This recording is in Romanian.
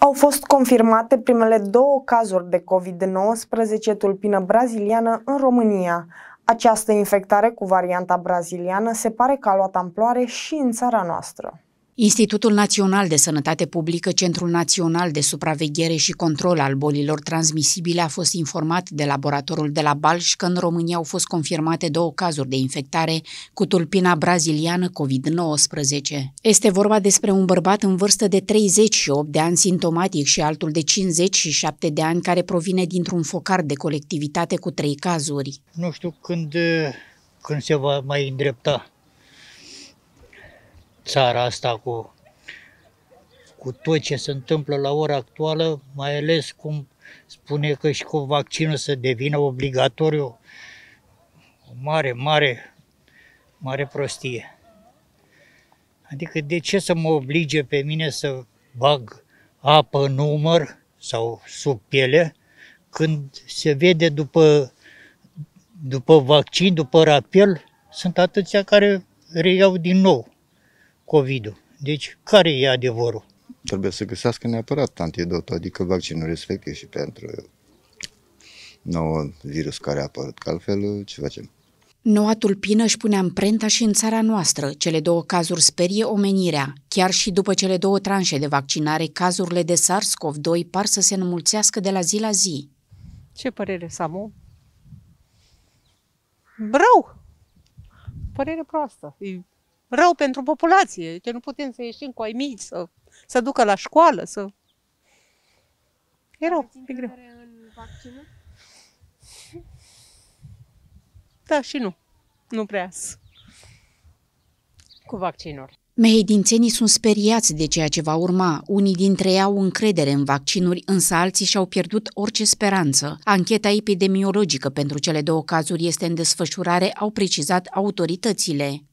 Au fost confirmate primele două cazuri de COVID-19 tulpină braziliană în România. Această infectare cu varianta braziliană se pare că a luat amploare și în țara noastră. Institutul Național de Sănătate Publică, Centrul Național de Supraveghere și Control al Bolilor Transmisibile a fost informat de laboratorul de la Balș că în România au fost confirmate două cazuri de infectare cu tulpina braziliană COVID-19. Este vorba despre un bărbat în vârstă de 38 de ani simptomatic și altul de 57 de ani care provine dintr-un focar de colectivitate cu trei cazuri. Nu știu când, când se va mai îndrepta țara asta cu, cu tot ce se întâmplă la ora actuală, mai ales cum spune că și cu vaccinul să devină obligatoriu. O mare, mare, mare prostie. Adică de ce să mă oblige pe mine să bag apă în umăr sau sub piele când se vede după, după vaccin, după rapel, sunt atâția care reiau din nou. COVID-ul. Deci, care e adevărul? Trebuie să găsească neapărat antidotul, adică vaccinul respectiv și pentru nou virus care a apărut, că altfel ce facem? Noua tulpină își pune amprenta și în țara noastră. Cele două cazuri sperie omenirea. Chiar și după cele două tranșe de vaccinare, cazurile de SARS-CoV-2 par să se înmulțească de la zi la zi. Ce părere, Samu? Brău! Părere proastă. E rău pentru populație, că nu putem să ieșim cu ai mici, să, să ducă la școală, să... E rău, e greu. în Da și nu. Nu prea cu vaccinuri. Mehedințenii sunt speriați de ceea ce va urma. Unii dintre ei au încredere în vaccinuri, însă alții și-au pierdut orice speranță. Ancheta epidemiologică pentru cele două cazuri este în desfășurare, au precizat autoritățile.